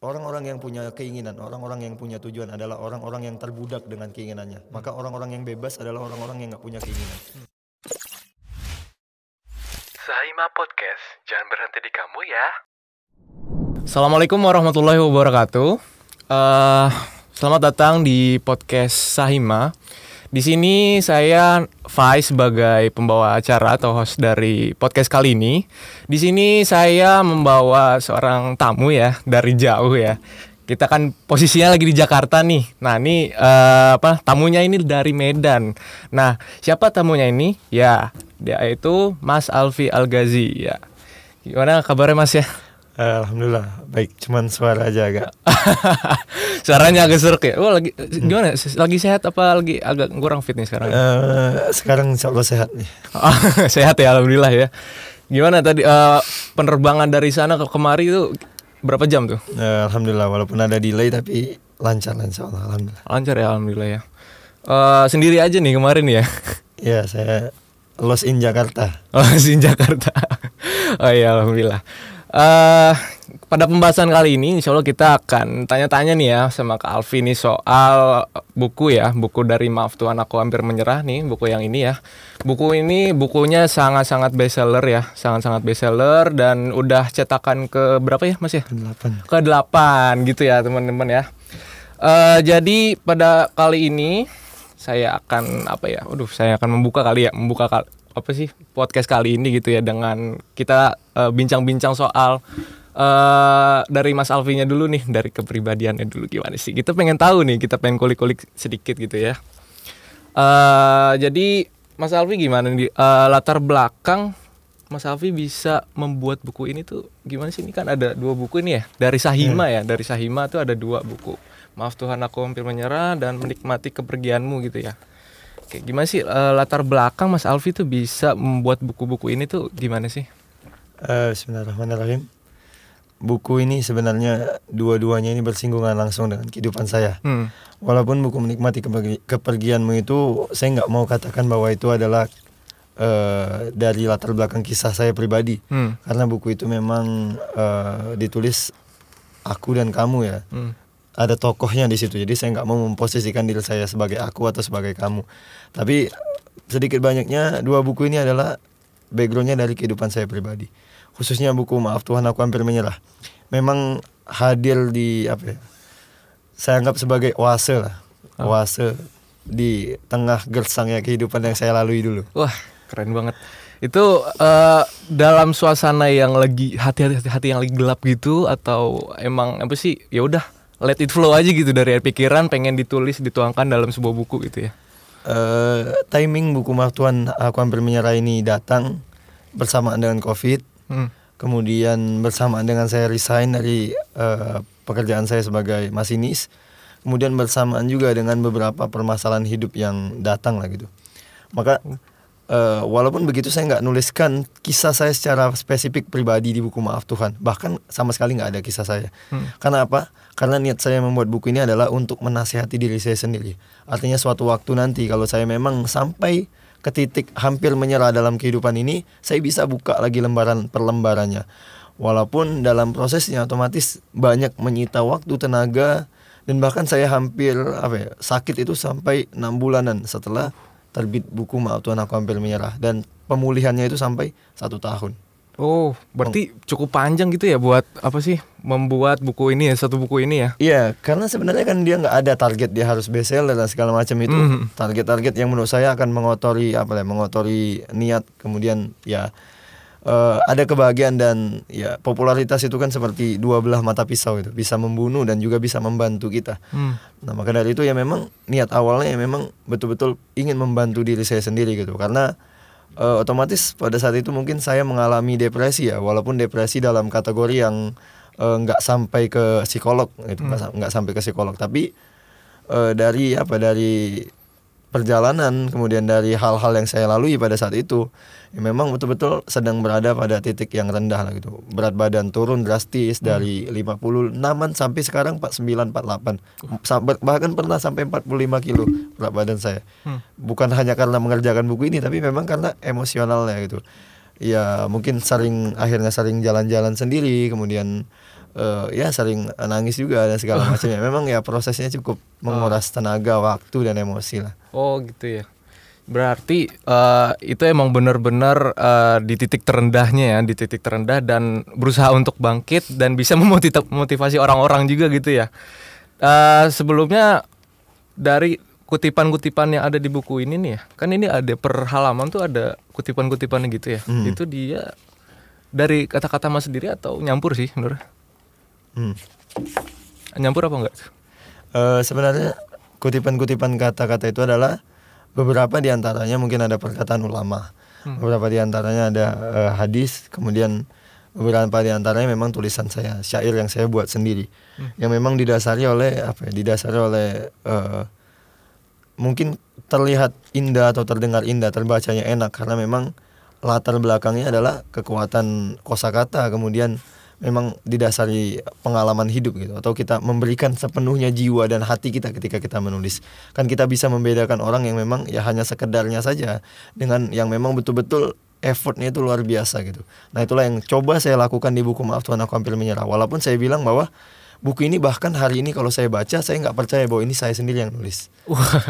Orang-orang yang punya keinginan, orang-orang yang punya tujuan adalah orang-orang yang terbudak dengan keinginannya. Maka orang-orang yang bebas adalah orang-orang yang nggak punya keinginan. Sahima Podcast, jangan berhenti di kamu ya. Assalamualaikum warahmatullahi wabarakatuh. Uh, selamat datang di podcast Sahima. Di sini saya Fai sebagai pembawa acara atau host dari podcast kali ini. Di sini saya membawa seorang tamu ya dari jauh ya. Kita kan posisinya lagi di Jakarta nih. Nah, ini uh, apa tamunya ini dari Medan. Nah, siapa tamunya ini? Ya, dia itu Mas Alfi Ghazi ya. Gimana kabarnya Mas ya? Alhamdulillah baik, cuman suara aja agak suaranya agak seruk ya. Wah oh, lagi hmm. gimana? Lagi sehat apa lagi agak kurang fit nih sekarang? Uh, sekarang insya Allah sehat nih. sehat ya alhamdulillah ya. Gimana tadi uh, penerbangan dari sana ke kemari itu berapa jam tuh? Uh, alhamdulillah walaupun ada delay tapi lancar lancar Allah alhamdulillah. Lancar ya alhamdulillah ya. Uh, sendiri aja nih kemarin ya. Ya saya Los in Jakarta. Los in Jakarta. oh, oh iya alhamdulillah. Uh, pada pembahasan kali ini insya Allah kita akan tanya-tanya nih ya sama Kak Alfi nih soal buku ya Buku dari Maaf Tuhan Aku Hampir Menyerah nih buku yang ini ya Buku ini bukunya sangat-sangat bestseller ya Sangat-sangat bestseller dan udah cetakan ke berapa ya mas ya? ke delapan. ke delapan gitu ya teman-teman ya uh, Jadi pada kali ini saya akan apa ya? Aduh saya akan membuka kali ya, membuka kali, apa sih podcast kali ini gitu ya dengan kita eh, bincang-bincang uh, soal uh, dari Mas Alvinya dulu nih dari kepribadiannya dulu gimana sih kita pengen tahu nih kita pengen kulik-kulik sedikit gitu ya uh, jadi Mas Alvi gimana nih uh, latar belakang Mas Alvi bisa membuat buku ini tuh gimana sih ini kan ada dua buku ini ya dari Sahima hmm. ya dari Sahima tuh ada dua buku maaf Tuhan aku hampir menyerah dan menikmati kepergianmu gitu ya Oke, gimana sih uh, latar belakang Mas Alfi tuh bisa membuat buku-buku ini tuh gimana sih? Uh, Bismillahirrahmanirrahim. Buku ini sebenarnya dua-duanya ini bersinggungan langsung dengan kehidupan saya. Hmm. Walaupun buku menikmati kepergianmu itu, saya nggak mau katakan bahwa itu adalah uh, dari latar belakang kisah saya pribadi, hmm. karena buku itu memang uh, ditulis aku dan kamu ya. Hmm ada tokohnya di situ jadi saya nggak mau memposisikan diri saya sebagai aku atau sebagai kamu tapi sedikit banyaknya dua buku ini adalah backgroundnya dari kehidupan saya pribadi. Khususnya buku Maaf Tuhan Aku Hampir Menyerah. Memang hadir di apa ya? Saya anggap sebagai oase lah. Ah. Oase di tengah gersangnya kehidupan yang saya lalui dulu. Wah, keren banget itu uh, dalam suasana yang lagi hati-hati hati yang lagi gelap gitu atau emang apa sih ya udah let it flow aja gitu dari pikiran pengen ditulis dituangkan dalam sebuah buku gitu ya Eh, timing buku Martuan hampir menyerah ini datang bersamaan dengan COVID, hmm. kemudian bersamaan dengan saya resign dari uh, pekerjaan saya sebagai masinis, kemudian bersamaan juga dengan beberapa permasalahan hidup yang datang lah gitu. Maka hmm. Eh, walaupun begitu saya nggak nuliskan kisah saya secara spesifik pribadi di buku Maaf Tuhan. Bahkan sama sekali nggak ada kisah saya. Hmm. Karena apa? Karena niat saya membuat buku ini adalah untuk menasihati diri saya sendiri. Artinya suatu waktu nanti kalau saya memang sampai ke titik hampir menyerah dalam kehidupan ini, saya bisa buka lagi lembaran per lembarannya. Walaupun dalam prosesnya otomatis banyak menyita waktu, tenaga, dan bahkan saya hampir apa ya, sakit itu sampai enam bulanan setelah uh terbit buku Maaf Tuhan Aku Hampir Menyerah dan pemulihannya itu sampai satu tahun. Oh, berarti cukup panjang gitu ya buat apa sih membuat buku ini ya satu buku ini ya? Iya, karena sebenarnya kan dia nggak ada target dia harus bestseller dan segala macam itu. Hmm. Target-target mm yang menurut saya akan mengotori apa ya, mengotori niat kemudian ya uh, ada kebahagiaan dan ya popularitas itu kan seperti dua belah mata pisau itu bisa membunuh dan juga bisa membantu kita. Hmm. Nah maka dari itu ya memang niat awalnya ya memang betul-betul ingin membantu diri saya sendiri gitu karena uh, otomatis pada saat itu mungkin saya mengalami depresi ya walaupun depresi dalam kategori yang eh, nggak uh, sampai ke psikolog itu nggak hmm. sampai ke psikolog tapi uh, dari apa dari perjalanan kemudian dari hal-hal yang saya lalui pada saat itu ya memang betul-betul sedang berada pada titik yang rendah lah gitu berat badan turun drastis hmm. dari 56 sampai sekarang 49 48 bahkan pernah sampai 45 kilo berat badan saya hmm. bukan hanya karena mengerjakan buku ini tapi memang karena emosionalnya gitu ya mungkin sering akhirnya sering jalan-jalan sendiri kemudian uh, ya sering nangis juga dan segala macamnya. Memang ya prosesnya cukup menguras ah. tenaga, waktu dan emosi lah. Oh gitu ya. Berarti uh, itu emang benar-benar uh, di titik terendahnya ya, di titik terendah dan berusaha untuk bangkit dan bisa memotivasi orang-orang juga gitu ya. Uh, sebelumnya dari kutipan-kutipan yang ada di buku ini nih ya, kan ini ada per halaman tuh ada kutipan kutipan gitu ya. Hmm. Itu dia dari kata-kata mas sendiri atau nyampur sih menurut? Hmm. Nyampur apa enggak? Uh, sebenarnya kutipan-kutipan kata-kata itu adalah beberapa diantaranya mungkin ada perkataan ulama, hmm. beberapa diantaranya ada uh, hadis, kemudian beberapa diantaranya memang tulisan saya, syair yang saya buat sendiri, hmm. yang memang didasari oleh apa? Ya, didasari oleh uh, mungkin terlihat indah atau terdengar indah, terbacanya enak karena memang latar belakangnya adalah kekuatan kosakata, kemudian memang didasari pengalaman hidup gitu atau kita memberikan sepenuhnya jiwa dan hati kita ketika kita menulis kan kita bisa membedakan orang yang memang ya hanya sekedarnya saja dengan yang memang betul-betul effortnya itu luar biasa gitu nah itulah yang coba saya lakukan di buku maaf Tuhan aku hampir menyerah walaupun saya bilang bahwa buku ini bahkan hari ini kalau saya baca saya nggak percaya bahwa ini saya sendiri yang nulis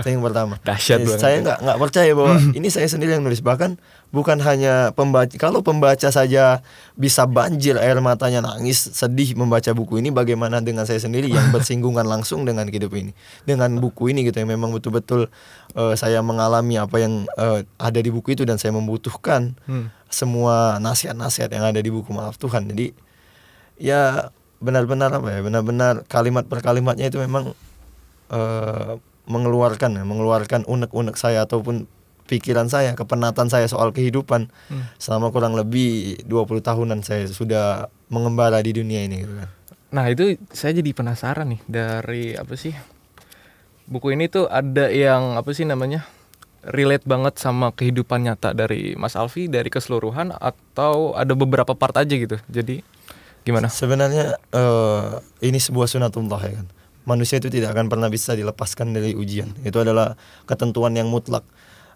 saya yang pertama dahsyat banget saya nggak nggak percaya bahwa hmm. ini saya sendiri yang nulis bahkan bukan hanya pembaca kalau pembaca saja bisa banjir air matanya nangis sedih membaca buku ini bagaimana dengan saya sendiri yang bersinggungan langsung dengan hidup ini dengan buku ini gitu yang memang betul-betul uh, saya mengalami apa yang uh, ada di buku itu dan saya membutuhkan hmm. semua nasihat-nasihat yang ada di buku maaf Tuhan jadi ya benar-benar apa ya benar-benar kalimat per kalimatnya itu memang uh, mengeluarkan ya mengeluarkan unek-unek saya ataupun pikiran saya kepenatan saya soal kehidupan hmm. selama kurang lebih 20 tahunan saya sudah mengembara di dunia ini gitu kan. Nah, itu saya jadi penasaran nih dari apa sih? Buku ini tuh ada yang apa sih namanya? relate banget sama kehidupan nyata dari Mas Alfi dari keseluruhan atau ada beberapa part aja gitu. Jadi Gimana? Sebenarnya uh, ini sebuah sunatullah ya kan. Manusia itu tidak akan pernah bisa dilepaskan dari ujian. Itu adalah ketentuan yang mutlak.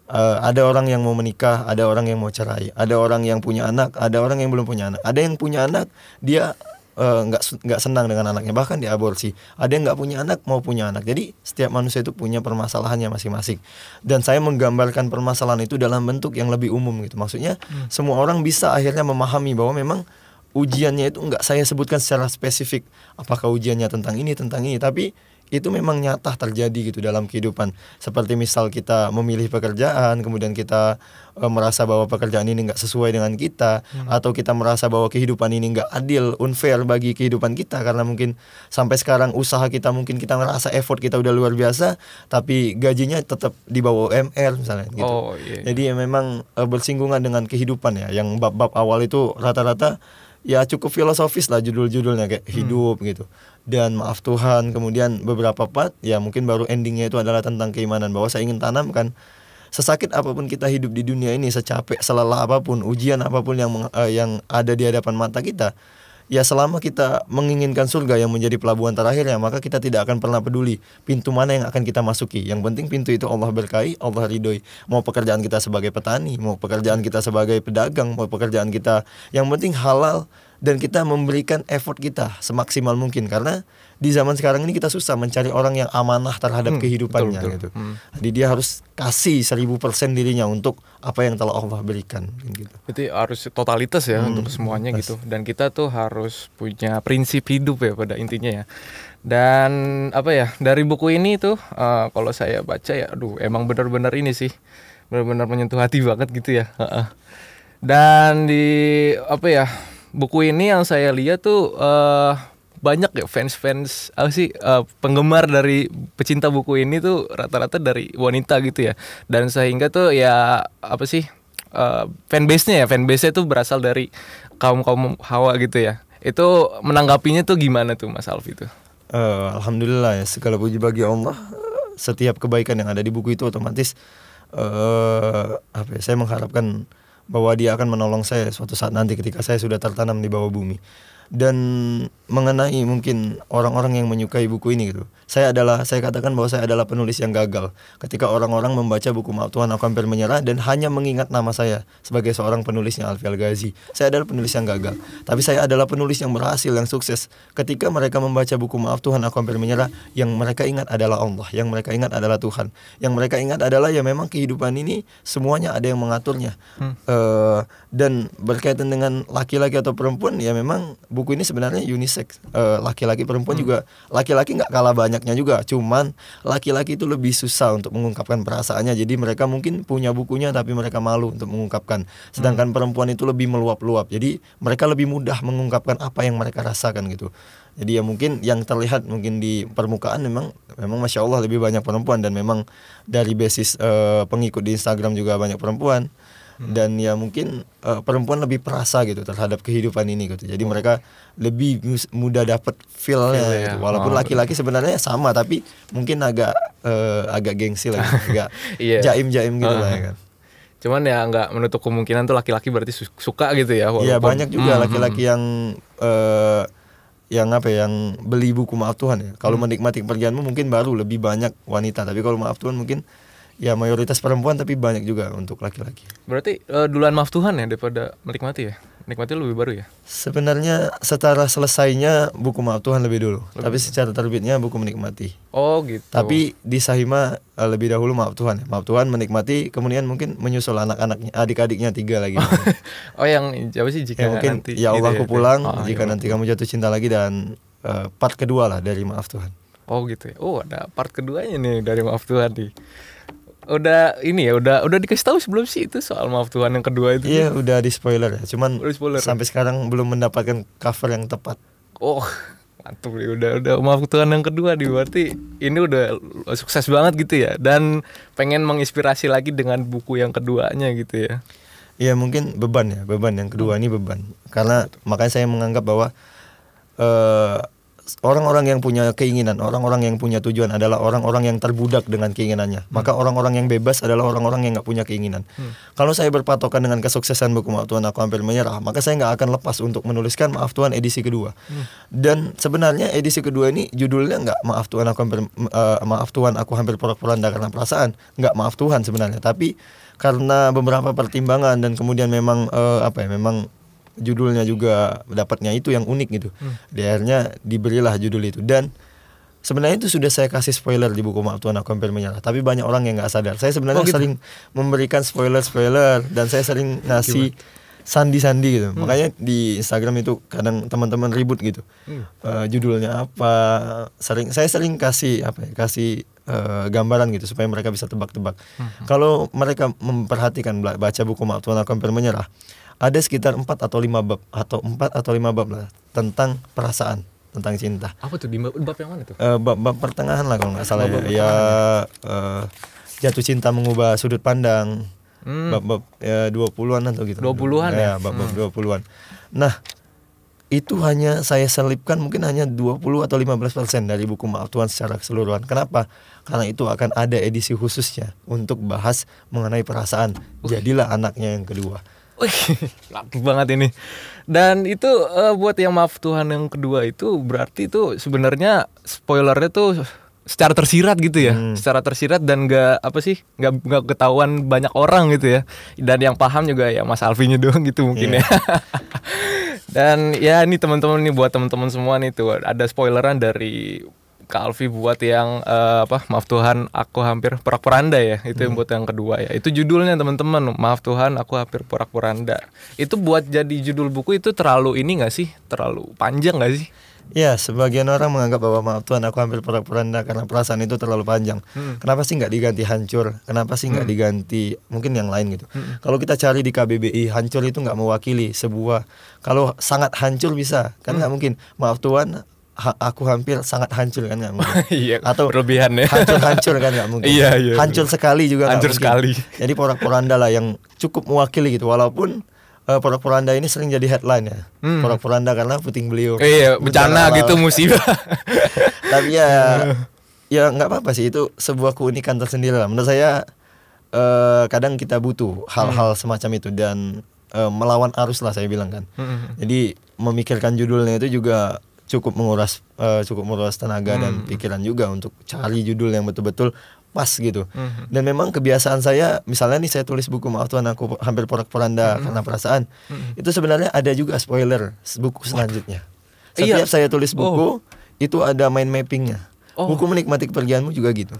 Uh, ada orang yang mau menikah, ada orang yang mau cerai, ada orang yang punya anak, ada orang yang belum punya anak. Ada yang punya anak, dia eh, nggak uh, nggak senang dengan anaknya bahkan diaborsi ada yang nggak punya anak mau punya anak jadi setiap manusia itu punya permasalahannya masing-masing dan saya menggambarkan permasalahan itu dalam bentuk yang lebih umum gitu maksudnya hmm. semua orang bisa akhirnya memahami bahwa memang ujiannya itu nggak saya sebutkan secara spesifik apakah ujiannya tentang ini tentang ini tapi itu memang nyata terjadi gitu dalam kehidupan seperti misal kita memilih pekerjaan kemudian kita e, merasa bahwa pekerjaan ini nggak sesuai dengan kita hmm. atau kita merasa bahwa kehidupan ini nggak adil unfair bagi kehidupan kita karena mungkin sampai sekarang usaha kita mungkin kita merasa effort kita udah luar biasa tapi gajinya tetap di bawah UMR misalnya gitu oh, iya, iya. jadi ya memang e, bersinggungan dengan kehidupan ya yang bab-bab awal itu rata-rata ya cukup filosofis lah judul-judulnya kayak hmm. hidup gitu dan maaf Tuhan kemudian beberapa part ya mungkin baru endingnya itu adalah tentang keimanan bahwa saya ingin tanamkan sesakit apapun kita hidup di dunia ini secapek selelah apapun ujian apapun yang uh, yang ada di hadapan mata kita ya selama kita menginginkan surga yang menjadi pelabuhan terakhirnya maka kita tidak akan pernah peduli pintu mana yang akan kita masuki yang penting pintu itu Allah berkahi Allah ridhoi mau pekerjaan kita sebagai petani mau pekerjaan kita sebagai pedagang mau pekerjaan kita yang penting halal dan kita memberikan effort kita semaksimal mungkin karena di zaman sekarang ini kita susah mencari orang yang amanah terhadap hmm, kehidupannya betul, gitu. betul. gitu. Hmm. Jadi dia harus kasih seribu persen dirinya untuk apa yang telah Allah berikan gitu. Jadi harus totalitas ya hmm, untuk semuanya gitu. Dan kita tuh harus punya prinsip hidup ya pada intinya ya. Dan apa ya, dari buku ini tuh uh, kalau saya baca ya aduh emang benar-benar ini sih. Benar-benar menyentuh hati banget gitu ya. Dan di apa ya? Buku ini yang saya lihat tuh uh, banyak ya fans-fans apa sih uh, penggemar dari pecinta buku ini tuh rata-rata dari wanita gitu ya. Dan sehingga tuh ya apa sih uh, fanbase-nya ya, fanbase-nya tuh berasal dari kaum-kaum hawa gitu ya. Itu menanggapinya tuh gimana tuh Mas Alfi itu? Uh, eh, Alhamdulillah ya segala puji bagi Allah setiap kebaikan yang ada di buku itu otomatis uh, apa ya, saya mengharapkan bahwa dia akan menolong saya suatu saat nanti ketika saya sudah tertanam di bawah bumi dan mengenai mungkin orang-orang yang menyukai buku ini gitu. Saya adalah saya katakan bahwa saya adalah penulis yang gagal. Ketika orang-orang membaca buku Maaf Tuhan aku hampir menyerah dan hanya mengingat nama saya sebagai seorang penulisnya Alfi Al-Ghazi. Saya adalah penulis yang gagal, tapi saya adalah penulis yang berhasil, yang sukses. Ketika mereka membaca buku Maaf Tuhan aku hampir menyerah, yang mereka ingat adalah Allah, yang mereka ingat adalah Tuhan. Yang mereka ingat adalah ya memang kehidupan ini semuanya ada yang mengaturnya. Hmm. Uh, dan berkaitan dengan laki-laki atau perempuan ya memang buku ini sebenarnya unisex eh, laki-laki uh, perempuan hmm. juga laki-laki nggak kalah banyaknya juga cuman laki-laki itu lebih susah untuk mengungkapkan perasaannya jadi mereka mungkin punya bukunya tapi mereka malu untuk mengungkapkan sedangkan hmm. perempuan itu lebih meluap-luap jadi mereka lebih mudah mengungkapkan apa yang mereka rasakan gitu jadi ya mungkin yang terlihat mungkin di permukaan memang memang masya Allah lebih banyak perempuan dan memang dari basis uh, pengikut di Instagram juga banyak perempuan Hmm. dan ya mungkin uh, perempuan lebih perasa gitu terhadap kehidupan ini gitu jadi oh. mereka lebih mudah dapat feelnya Feel, gitu. walaupun oh. laki-laki oh, sebenarnya sama tapi mungkin agak uh, agak gengsi lah gitu. agak yeah. jaim-jaim gitu uh. lah ya ah. kan cuman ya nggak menutup kemungkinan tuh laki-laki berarti suka gitu ya iya, walaupun banyak juga hmm, laki-laki hmm, hmm. yang uh, yang apa ya, yang beli buku maaf Tuhan ya kalau hmm. menikmati pergianmu mungkin baru lebih banyak wanita tapi kalau maaf Tuhan mungkin ya mayoritas perempuan tapi banyak juga untuk laki-laki. Berarti uh, duluan maaf Tuhan ya daripada menikmati ya? Menikmati lebih baru ya? Sebenarnya secara selesainya buku maaf Tuhan lebih dulu, lebih tapi secara terbitnya buku menikmati. Oh gitu. Tapi di Sahima uh, lebih dahulu maaf Tuhan, ya. maaf Tuhan menikmati, kemudian mungkin menyusul anak-anaknya, adik-adiknya tiga lagi. oh yang apa sih jika ya, mungkin nanti? Ya gitu Allah gitu, aku ya, pulang, oh, jika iya, nanti kamu jatuh cinta lagi dan uh, part kedua lah dari maaf Tuhan. Oh gitu ya. Oh ada part keduanya nih dari maaf Tuhan nih udah ini ya udah udah dikasih tahu sebelum sih itu soal maaf Tuhan yang kedua itu iya udah di spoiler ya cuman udah spoiler. sampai sekarang belum mendapatkan cover yang tepat oh mantul ya udah udah maaf Tuhan yang kedua di berarti ini udah sukses banget gitu ya dan pengen menginspirasi lagi dengan buku yang keduanya gitu ya Iya mungkin beban ya beban yang kedua hmm. ini beban karena makanya saya menganggap bahwa uh, orang-orang yang punya keinginan, orang-orang yang punya tujuan adalah orang-orang yang terbudak dengan keinginannya. Hmm. Maka orang-orang yang bebas adalah orang-orang yang nggak punya keinginan. Hmm. Kalau saya berpatokan dengan kesuksesan buku Maaf Tuhan aku hampir menyerah, maka saya nggak akan lepas untuk menuliskan Maaf Tuhan edisi kedua. Hmm. Dan sebenarnya edisi kedua ini judulnya nggak Maaf Tuhan aku hampir uh, Maaf Tuhan aku hampir porak-poranda karena perasaan, nggak Maaf Tuhan sebenarnya, tapi karena beberapa pertimbangan dan kemudian memang uh, apa ya memang judulnya juga dapatnya itu yang unik gitu. Hmm. Di akhirnya diberilah judul itu dan sebenarnya itu sudah saya kasih spoiler di buku Maaf Tuhan Aku Hampir Menyerah tapi banyak orang yang nggak sadar saya sebenarnya oh, gitu. sering memberikan spoiler spoiler dan saya sering ngasih sandi-sandi gitu hmm. makanya di Instagram itu kadang teman-teman ribut gitu hmm. uh, judulnya apa sering saya sering kasih apa ya, kasih uh, gambaran gitu supaya mereka bisa tebak-tebak hmm. kalau mereka memperhatikan baca buku Maaf Tuhan Aku ada sekitar empat atau lima bab atau empat atau lima bab lah tentang perasaan tentang cinta. Apa tuh di bab, bab yang mana tuh? Uh, bab, bab pertengahan lah kalau nggak salah bab, ya. uh, jatuh cinta mengubah sudut pandang. Hmm. Bab bab ya, dua puluhan atau gitu. Dua puluhan ya. ya bab bab hmm. puluhan. Nah, itu hanya saya selipkan mungkin hanya 20 atau 15% dari buku Maaf Tuhan secara keseluruhan. Kenapa? Karena itu akan ada edisi khususnya untuk bahas mengenai perasaan. Jadilah anaknya yang kedua. Wih, laku banget ini. Dan itu uh, buat yang maaf Tuhan yang kedua itu berarti itu sebenarnya spoilernya tuh secara tersirat gitu ya, hmm. secara tersirat dan gak apa sih, gak, gak ketahuan banyak orang gitu ya. Dan yang paham juga ya Mas Alvinya doang gitu mungkin yeah. ya. dan ya ini teman-teman nih buat teman-teman semua nih tuh ada spoileran dari Kak Alfi buat yang uh, apa maaf Tuhan aku hampir porak poranda ya itu hmm. yang buat yang kedua ya itu judulnya teman-teman maaf Tuhan aku hampir porak poranda itu buat jadi judul buku itu terlalu ini nggak sih terlalu panjang nggak sih Ya, sebagian orang menganggap bahwa maaf Tuhan aku hampir porak-poranda karena perasaan itu terlalu panjang. Hmm. Kenapa sih nggak diganti hancur? Kenapa sih nggak hmm. diganti mungkin yang lain gitu? Hmm. Kalau kita cari di KBBI hancur itu nggak mewakili sebuah. Kalau sangat hancur bisa, kan hmm. nggak hmm. mungkin. Maaf Tuhan, ha aku hampir sangat hancur kan nggak mungkin. Iya, Atau berlebihan ya. Hancur-hancur kan nggak mungkin. iya, iya. Hancur iya. sekali juga Hancur sekali. Jadi porak-poranda lah yang cukup mewakili gitu walaupun uh, porak-poranda ini sering jadi headline ya. Hmm. Porak-poranda karena puting beliau. iya, bencana, gitu musibah. Tapi ya ya nggak apa-apa sih itu sebuah keunikan tersendiri lah. Menurut saya uh, kadang kita butuh hal-hal hmm. semacam itu dan eh, melawan arus lah saya bilang kan. Hmm. hmm, hmm. Jadi memikirkan judulnya itu juga cukup menguras uh, cukup menguras tenaga hmm. dan pikiran juga untuk cari judul yang betul-betul pas gitu. hmm Dan memang kebiasaan saya, misalnya nih saya tulis buku maaf Tuhan aku hampir porak-poranda hmm karena perasaan. hmm Itu sebenarnya ada juga spoiler buku selanjutnya. Iya. Setiap iya. saya tulis oh. buku, oh. itu ada mind mappingnya. Oh. Buku menikmati kepergianmu juga gitu.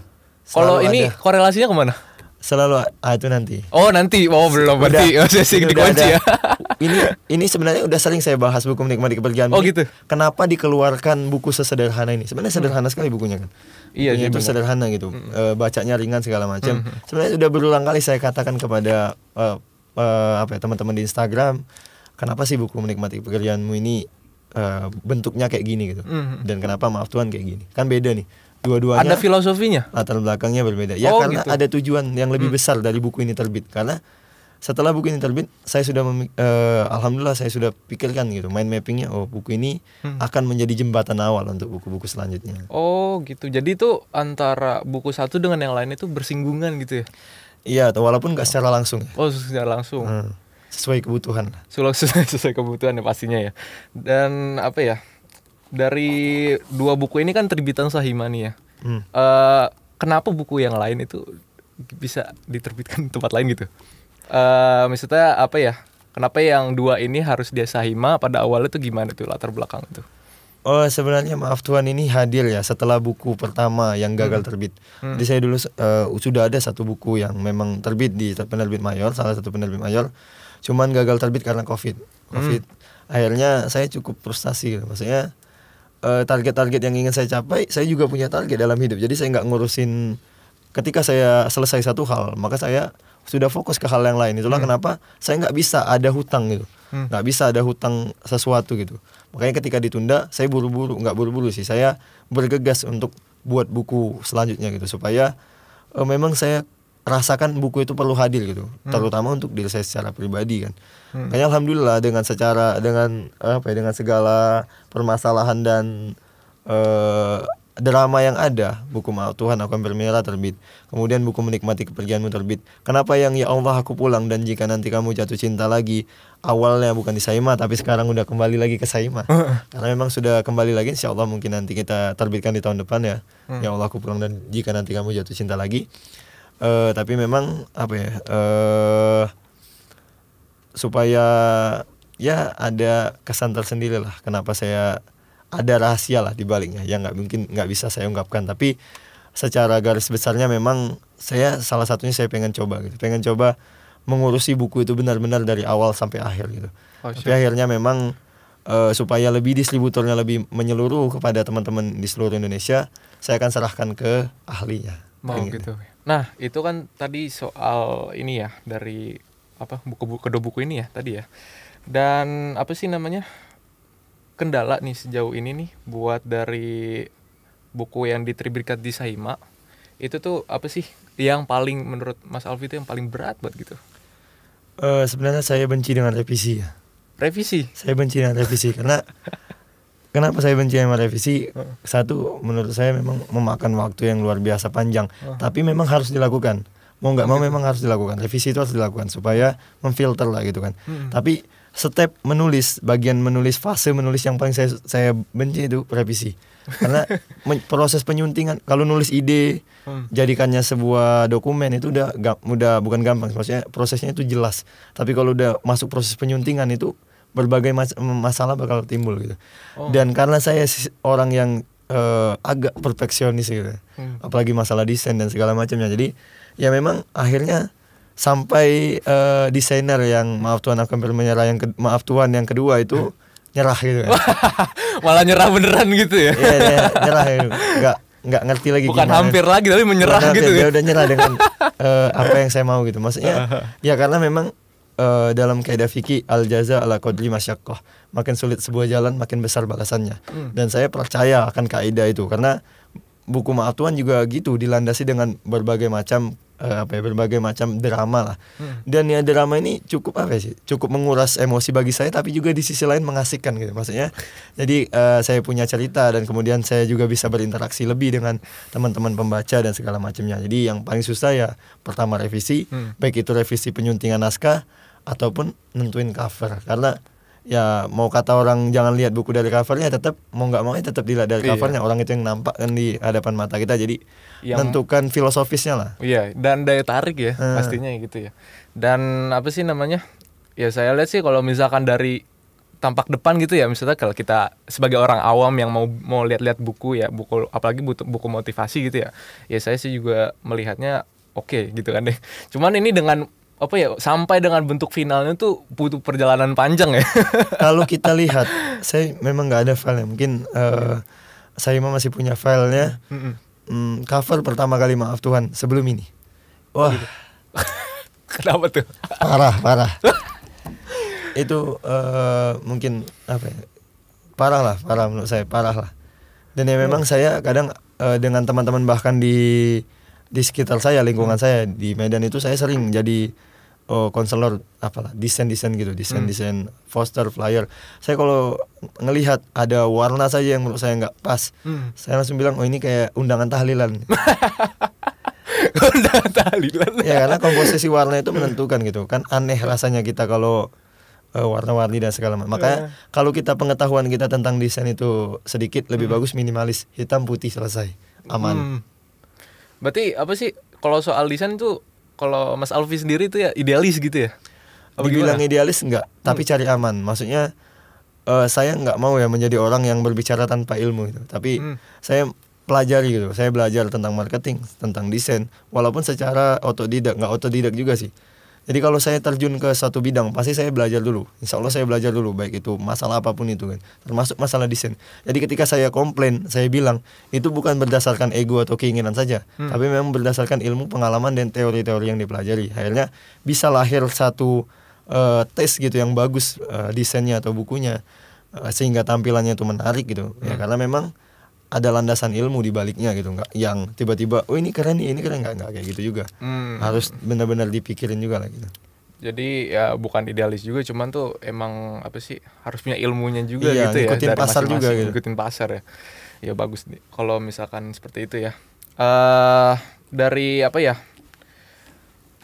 Kalau ini ada. korelasinya kemana? Selalu ah, itu nanti. Oh nanti, oh belum berarti oh, udah, masih dikunci ya. ini ini sebenarnya udah sering saya bahas buku menikmati kepergian. Oh gitu. Kenapa dikeluarkan buku sesederhana ini? Sebenarnya hmm. sederhana sekali bukunya kan. Iya, bukunya itu sederhana gitu. Mm. E, bacanya ringan segala macam. Mm -hmm. Sebenarnya sudah berulang kali saya katakan kepada uh, uh, apa ya teman-teman di Instagram, kenapa sih buku menikmati pekerjaanmu ini uh, bentuknya kayak gini gitu. Mm. Dan kenapa maaf Tuhan kayak gini? Kan beda nih dua-duanya ada filosofinya latar belakangnya berbeda ya oh, karena gitu. ada tujuan yang lebih hmm. besar dari buku ini terbit karena setelah buku ini terbit saya sudah uh, alhamdulillah saya sudah pikirkan gitu mind mappingnya oh buku ini hmm. akan menjadi jembatan awal untuk buku-buku selanjutnya oh gitu jadi itu antara buku satu dengan yang lain itu bersinggungan gitu ya iya walaupun nggak secara langsung ya. oh secara langsung hmm. sesuai kebutuhan sesuai sesuai kebutuhan ya pastinya ya dan apa ya dari dua buku ini kan terbitan Sahimani ya hmm. uh, kenapa buku yang lain itu bisa diterbitkan tempat lain gitu uh, maksudnya apa ya? Kenapa yang dua ini harus dia sahima pada awalnya tuh gimana tuh latar belakang tuh? Oh sebenarnya maaf Tuhan ini hadir ya setelah buku pertama yang hmm. gagal terbit. Hmm. Jadi saya dulu uh, sudah ada satu buku yang memang terbit di penerbit mayor, salah satu penerbit mayor, cuman gagal terbit karena covid. Hmm. Covid. Hmm. Akhirnya saya cukup frustasi, maksudnya eh, target-target uh, target yang ingin saya capai, saya juga punya target dalam hidup. Jadi saya nggak ngurusin ketika saya selesai satu hal, maka saya sudah fokus ke hal yang lain itulah hmm. kenapa saya nggak bisa ada hutang gitu hmm. nggak hmm. bisa ada hutang sesuatu gitu makanya ketika ditunda saya buru-buru nggak buru-buru sih saya bergegas untuk buat buku selanjutnya gitu supaya uh, memang saya rasakan buku itu perlu hadir gitu hmm. terutama untuk diri saya secara pribadi kan hmm. kayaknya alhamdulillah dengan secara dengan apa ya dengan segala permasalahan dan uh, drama yang ada buku maaf Tuhan aku hampir menyerah terbit kemudian buku menikmati kepergianmu terbit kenapa yang ya Allah aku pulang dan jika nanti kamu jatuh cinta lagi awalnya bukan di Saima tapi sekarang udah kembali lagi ke Saima karena memang sudah kembali lagi insya Allah mungkin nanti kita terbitkan di tahun depan ya hmm. ya Allah aku pulang dan jika nanti kamu jatuh cinta lagi uh, tapi memang apa ya uh, supaya ya ada kesan tersendiri lah kenapa saya ada rahasia lah di baliknya yang nggak mungkin nggak bisa saya ungkapkan tapi secara garis besarnya memang saya salah satunya saya pengen coba gitu pengen coba mengurusi buku itu benar-benar dari awal sampai akhir gitu oh, sure. tapi akhirnya memang e, supaya lebih distributornya lebih menyeluruh kepada teman-teman di seluruh Indonesia saya akan serahkan ke ahlinya mau gitu. gitu nah itu kan tadi soal ini ya dari apa buku-buku kedua buku ini ya tadi ya dan apa sih namanya kendala nih sejauh ini nih buat dari buku yang diterbitkan di Saima itu tuh apa sih yang paling menurut Mas Alvi itu yang paling berat buat gitu? Uh, sebenarnya saya benci dengan revisi ya. Revisi? Saya benci dengan revisi karena kenapa saya benci dengan revisi? Satu menurut saya memang memakan waktu yang luar biasa panjang, uh. tapi memang harus dilakukan mau nggak mau memang harus dilakukan revisi itu harus dilakukan supaya memfilter lah gitu kan hmm. tapi step menulis, bagian menulis, fase menulis yang paling saya saya benci itu revisi. Karena men, proses penyuntingan kalau nulis ide hmm. jadikannya sebuah dokumen itu udah gak, mudah bukan gampang, maksudnya prosesnya itu jelas. Tapi kalau udah masuk proses penyuntingan itu berbagai mas mm, masalah bakal timbul gitu. Oh. Dan karena saya orang yang uh, agak perfeksionis gitu. Hmm. Apalagi masalah desain dan segala macamnya. Jadi ya memang akhirnya sampai uh, desainer yang maaf tuan aku hampir menyerah yang ke, maaf tuan yang kedua itu nyerah gitu kan. Malah nyerah beneran gitu ya. Iya, iya nyerah itu ya. nggak nggak ngerti lagi bukan gimana. hampir lagi tapi menyerah bukan gitu ya. udah nyerah dengan uh, apa yang saya mau gitu. Maksudnya ya karena memang uh, dalam kaidah fikih al jaza ala qadri masyakoh makin sulit sebuah jalan makin besar balasannya hmm. dan saya percaya akan kaidah itu karena buku maaf Tuhan juga gitu dilandasi dengan berbagai macam uh, apa ya berbagai macam drama lah hmm. dan ya drama ini cukup apa sih cukup menguras emosi bagi saya tapi juga di sisi lain mengasihkan gitu maksudnya jadi uh, saya punya cerita dan kemudian saya juga bisa berinteraksi lebih dengan teman-teman pembaca dan segala macamnya jadi yang paling susah ya pertama revisi hmm. baik itu revisi penyuntingan naskah ataupun nentuin cover karena ya mau kata orang jangan lihat buku dari covernya tetap mau nggak mau ya tetap dilihat dari iya. covernya orang itu yang nampak kan di hadapan mata kita jadi yang, tentukan filosofisnya lah iya dan daya tarik ya hmm. pastinya gitu ya dan apa sih namanya ya saya lihat sih kalau misalkan dari tampak depan gitu ya misalnya kalau kita sebagai orang awam yang mau mau lihat-lihat buku ya buku apalagi buku buku motivasi gitu ya ya saya sih juga melihatnya oke okay, gitu kan deh cuman ini dengan apa ya sampai dengan bentuk finalnya tuh butuh perjalanan panjang ya. Kalau kita lihat, saya memang nggak ada file ya. mungkin uh, saya masih punya filenya. Mm, mm, cover pertama kali maaf Tuhan sebelum ini. Wah. Gitu. Kenapa tuh? Parah parah. Itu uh, mungkin apa ya? Parah lah, parah menurut saya parah lah. Dan ya memang hmm. saya kadang uh, dengan teman-teman bahkan di di sekitar saya lingkungan hmm. saya di Medan itu saya sering jadi oh, konselor apalah desain desain gitu desain hmm. desain poster flyer saya kalau ngelihat ada warna saja yang menurut saya nggak pas hmm. saya langsung bilang oh ini kayak undangan tahlilan undangan tahlilan ya karena komposisi warna itu menentukan gitu kan aneh rasanya kita kalau eh, warna-warni dan segala macam. Makanya yeah. kalau kita pengetahuan kita tentang desain itu sedikit lebih mm. bagus minimalis, hitam putih selesai, aman. Mm. Berarti apa sih kalau soal desain tuh kalau Mas Alvi sendiri tuh ya idealis gitu ya? Apa Dibilang gimana? idealis enggak, tapi hmm. cari aman. Maksudnya uh, saya enggak mau ya menjadi orang yang berbicara tanpa ilmu gitu. Tapi hmm. saya pelajari gitu. Saya belajar tentang marketing, tentang desain, walaupun secara otodidak, enggak otodidak juga sih. Jadi kalau saya terjun ke satu bidang, pasti saya belajar dulu. Insya Allah saya belajar dulu, baik itu masalah apapun itu kan, termasuk masalah desain. Jadi ketika saya komplain, saya bilang itu bukan berdasarkan ego atau keinginan saja, hmm. tapi memang berdasarkan ilmu, pengalaman dan teori-teori yang dipelajari. Akhirnya bisa lahir satu uh, tes gitu yang bagus uh, desainnya atau bukunya, uh, sehingga tampilannya itu menarik gitu. Ya, hmm. Ya karena memang ada landasan ilmu di baliknya gitu nggak yang tiba-tiba oh ini keren nih ini keren nggak nggak kayak gitu juga hmm. harus benar-benar dipikirin juga lah gitu jadi ya bukan idealis juga cuman tuh emang apa sih harus punya ilmunya juga iya, gitu ya dari pasar masing juga gitu. ngikutin pasar ya ya bagus nih. kalau misalkan seperti itu ya uh, dari apa ya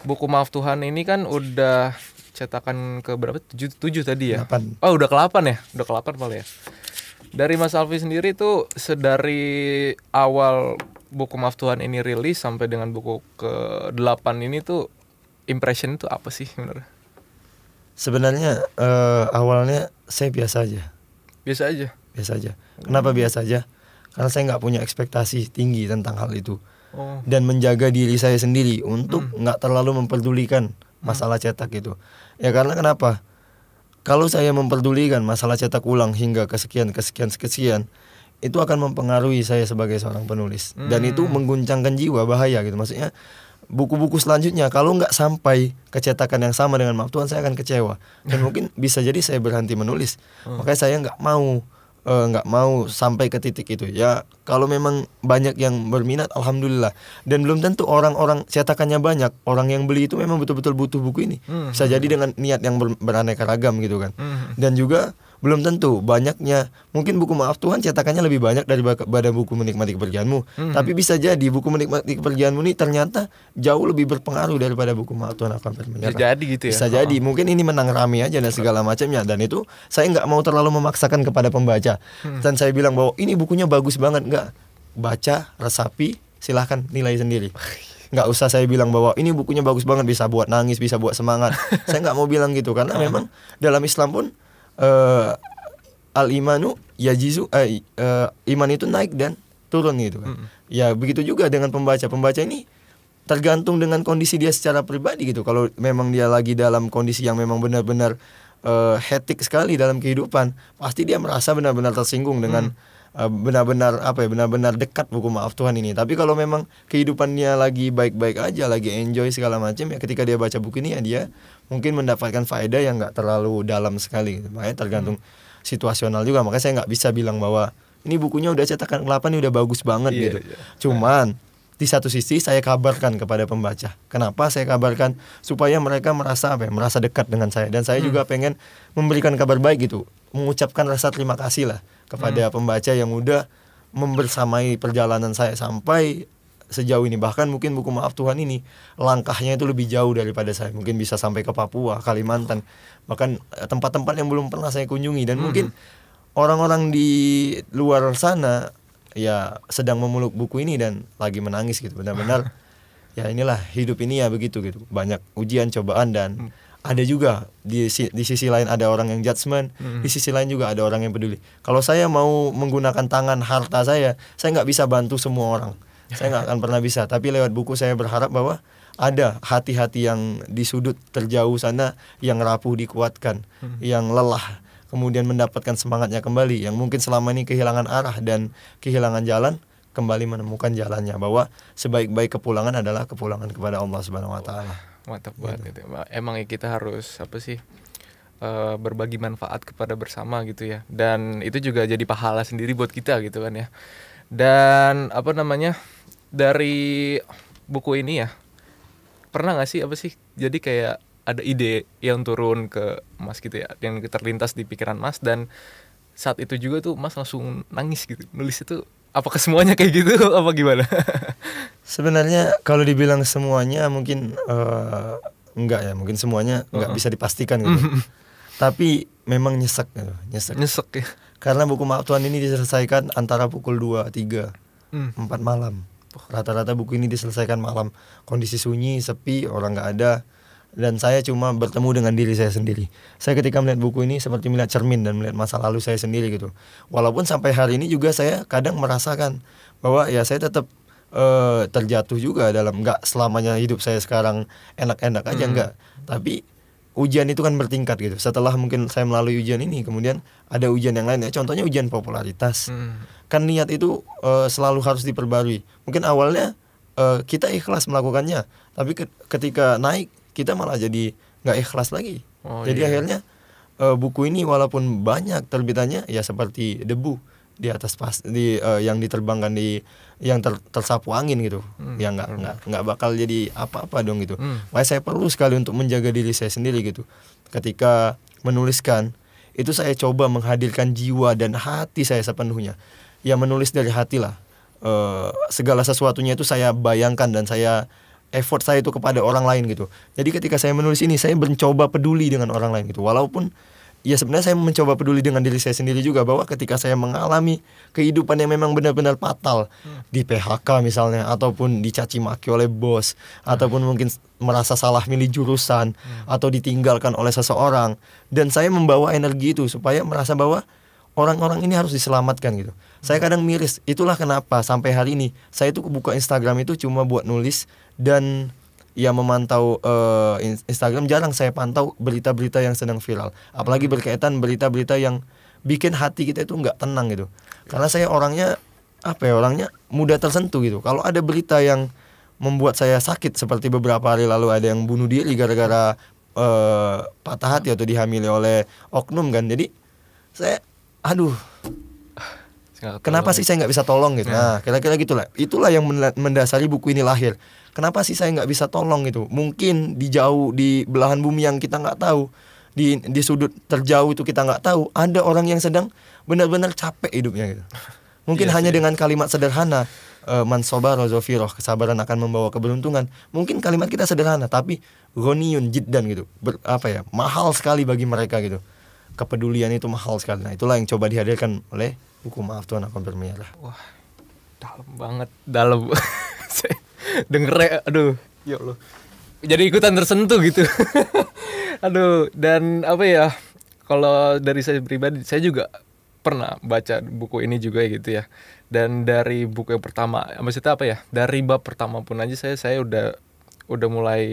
buku maaf Tuhan ini kan udah cetakan ke berapa tujuh tujuh tadi ya 8. oh udah ke delapan ya udah ke delapan malah ya dari Mas Alvi sendiri tuh sedari awal buku Maaf Tuhan ini rilis sampai dengan buku ke-8 ini tuh impression itu apa sih sebenarnya? Sebenarnya uh, awalnya saya biasa aja. Biasa aja. Biasa aja. Kenapa hmm. biasa aja? Karena saya nggak punya ekspektasi tinggi tentang hal itu. Oh. Dan menjaga diri saya sendiri untuk hmm. nggak hmm. terlalu memperdulikan masalah hmm. cetak itu. Ya karena kenapa? Kalau saya memperdulikan masalah cetak ulang hingga kesekian kesekian kesekian itu akan mempengaruhi saya sebagai seorang penulis hmm. dan itu hmm. mengguncangkan jiwa bahaya gitu maksudnya buku-buku selanjutnya kalau nggak sampai ke cetakan yang sama dengan maaf Tuhan saya akan kecewa dan mungkin bisa jadi saya berhenti menulis hmm. makanya saya nggak mau Eh, nggak uh, mau sampai ke titik itu ya kalau memang banyak yang berminat alhamdulillah dan belum tentu orang-orang cetakannya banyak orang yang beli itu memang betul-betul butuh buku ini hmm, bisa hmm, jadi hmm. dengan niat yang ber beraneka ragam gitu kan dan juga belum tentu banyaknya mungkin buku maaf Tuhan cetakannya lebih banyak dari daripada buku menikmati kepergianmu hmm. tapi bisa jadi buku menikmati kepergianmu ini ternyata jauh lebih berpengaruh daripada buku maaf Tuhan akan menyerah bisa jadi gitu ya bisa jadi mungkin ini menang rame aja dan segala macamnya dan itu saya nggak mau terlalu memaksakan kepada pembaca hmm. dan saya bilang bahwa ini bukunya bagus banget nggak baca resapi silahkan nilai sendiri nggak usah saya bilang bahwa ini bukunya bagus banget bisa buat nangis bisa buat semangat saya nggak mau bilang gitu karena memang dalam Islam pun uh, eh, al imanu ya uh, eh, uh, eh, iman itu naik dan turun gitu kan. Mm. Ya begitu juga dengan pembaca. Pembaca ini tergantung dengan kondisi dia secara pribadi gitu. Kalau memang dia lagi dalam kondisi yang memang benar-benar uh, hetik sekali dalam kehidupan, pasti dia merasa benar-benar tersinggung dengan mm Eh, benar-benar apa ya benar-benar dekat buku maaf Tuhan ini tapi kalau memang kehidupannya lagi baik-baik aja lagi enjoy segala macam ya ketika dia baca buku ini ya dia mungkin mendapatkan faedah yang nggak terlalu dalam sekali makanya tergantung hmm. situasional juga makanya saya nggak bisa bilang bahwa ini bukunya udah cetakan ke ini udah bagus banget yeah, gitu yeah. cuman di satu sisi saya kabarkan kepada pembaca. Kenapa saya kabarkan supaya mereka merasa apa? Ya, merasa dekat dengan saya dan saya hmm. juga pengen memberikan kabar baik gitu, mengucapkan rasa terima kasih lah kepada hmm. pembaca yang udah membersamai perjalanan saya sampai sejauh ini bahkan mungkin buku maaf Tuhan ini langkahnya itu lebih jauh daripada saya mungkin bisa sampai ke Papua Kalimantan bahkan eh, tempat-tempat yang belum pernah saya kunjungi dan hmm. mungkin orang-orang di luar sana ya sedang memeluk buku ini dan lagi menangis gitu benar-benar ya inilah hidup ini ya begitu gitu banyak ujian cobaan dan hmm ada juga di di sisi lain ada orang yang judgement mm -hmm. di sisi lain juga ada orang yang peduli kalau saya mau menggunakan tangan harta saya saya nggak bisa bantu semua orang saya nggak akan pernah bisa tapi lewat buku saya berharap bahwa ada hati-hati yang di sudut terjauh sana yang rapuh dikuatkan mm -hmm. yang lelah kemudian mendapatkan semangatnya kembali yang mungkin selama ini kehilangan arah dan kehilangan jalan kembali menemukan jalannya bahwa sebaik-baik kepulangan adalah kepulangan kepada Allah Subhanahu wa taala mantap banget iya. gitu. gitu. Emang ya kita harus apa sih? Eh, berbagi manfaat kepada bersama gitu ya dan itu juga jadi pahala sendiri buat kita gitu kan ya dan apa namanya dari buku ini ya pernah gak sih apa sih jadi kayak ada ide yang turun ke mas gitu ya yang terlintas di pikiran mas dan saat itu juga tuh mas langsung nangis gitu nulis itu apakah semuanya kayak gitu apa gimana sebenarnya kalau dibilang semuanya mungkin uh, enggak ya mungkin semuanya enggak uh -huh. bisa dipastikan gitu tapi memang nyesek gitu nyesek nyesek ya karena buku Maktuan ini diselesaikan antara pukul 2, tiga mm. empat malam. Rata-rata buku ini diselesaikan malam. Kondisi sunyi, sepi, orang nggak ada dan saya cuma bertemu dengan diri saya sendiri. Saya ketika melihat buku ini seperti melihat cermin dan melihat masa lalu saya sendiri gitu. Walaupun sampai hari ini juga saya kadang merasakan bahwa ya saya tetap uh, terjatuh juga dalam nggak selamanya hidup saya sekarang enak-enak aja hmm. Tapi ujian itu kan bertingkat gitu. Setelah mungkin saya melalui ujian ini, kemudian ada ujian yang lain ya. Contohnya ujian popularitas. Hmm. Kan niat itu e, selalu harus diperbarui. Mungkin awalnya e, kita ikhlas melakukannya, tapi ketika naik kita malah jadi nggak ikhlas lagi oh, jadi iya. iya. akhirnya uh, buku ini walaupun banyak terbitannya ya seperti debu di atas pas di uh, yang diterbangkan di yang ter, tersapu angin gitu hmm. yang nggak hmm. nggak nggak bakal jadi apa-apa dong gitu hmm. makanya saya perlu sekali untuk menjaga diri saya sendiri gitu ketika menuliskan itu saya coba menghadirkan jiwa dan hati saya sepenuhnya ya menulis dari hati lah uh, segala sesuatunya itu saya bayangkan dan saya effort saya itu kepada orang lain gitu. Jadi ketika saya menulis ini saya mencoba peduli dengan orang lain gitu. Walaupun ya sebenarnya saya mencoba peduli dengan diri saya sendiri juga bahwa ketika saya mengalami kehidupan yang memang benar-benar fatal hmm. di PHK misalnya ataupun dicaci maki oleh bos hmm. ataupun mungkin merasa salah milih jurusan hmm. atau ditinggalkan oleh seseorang dan saya membawa energi itu supaya merasa bahwa orang-orang ini harus diselamatkan gitu. Saya kadang miris. Itulah kenapa sampai hari ini saya itu buka Instagram itu cuma buat nulis dan ya memantau uh, Instagram jarang saya pantau berita-berita yang sedang viral apalagi hmm. berkaitan berita-berita yang bikin hati kita itu nggak tenang gitu ya. karena saya orangnya apa ya orangnya mudah tersentuh gitu kalau ada berita yang membuat saya sakit seperti beberapa hari lalu ada yang bunuh diri gara-gara uh, patah hati atau dihamili oleh oknum kan jadi saya aduh Kenapa sih saya nggak bisa tolong gitu? Ya. Nah, kira-kira gitulah. Itulah yang mendasari buku ini lahir. Kenapa sih saya nggak bisa tolong gitu? Mungkin di jauh di belahan bumi yang kita nggak tahu, di di sudut terjauh itu kita nggak tahu, ada orang yang sedang benar-benar capek hidupnya gitu. Mungkin yes, iya hanya yes. dengan kalimat sederhana uh, eh, mansobar rozofiroh kesabaran akan membawa keberuntungan. Mungkin kalimat kita sederhana tapi goniun jiddan gitu. Ber, apa ya? Mahal sekali bagi mereka gitu. Kepedulian itu mahal sekali. Nah, itulah yang coba dihadirkan oleh buku maaf Tuhan akan bermiara wah dalam banget dalam denger ya, aduh ya Allah jadi ikutan tersentuh gitu aduh dan apa ya kalau dari saya pribadi saya juga pernah baca buku ini juga gitu ya dan dari buku yang pertama maksudnya apa ya dari bab pertama pun aja saya saya udah udah mulai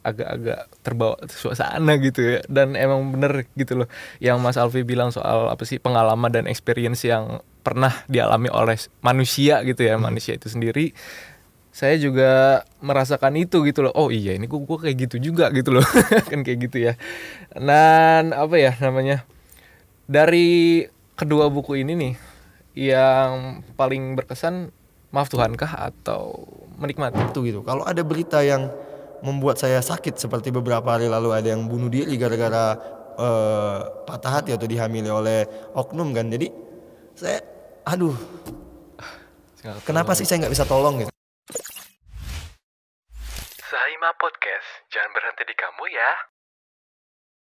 agak-agak terbawa suasana gitu ya dan emang bener gitu loh yang Mas Alfi bilang soal apa sih pengalaman dan experience yang pernah dialami oleh manusia gitu ya hmm. manusia itu sendiri saya juga merasakan itu gitu loh oh iya ini gua, gua kayak gitu juga gitu loh kan kayak gitu ya dan apa ya namanya dari kedua buku ini nih yang paling berkesan maaf tuhankah atau menikmati itu gitu kalau ada berita yang membuat saya sakit seperti beberapa hari lalu ada yang bunuh diri gara-gara uh, patah hati atau dihamili oleh oknum kan jadi saya aduh kenapa sih saya nggak bisa tolong gitu Sahima Podcast, jangan berhenti di kamu ya.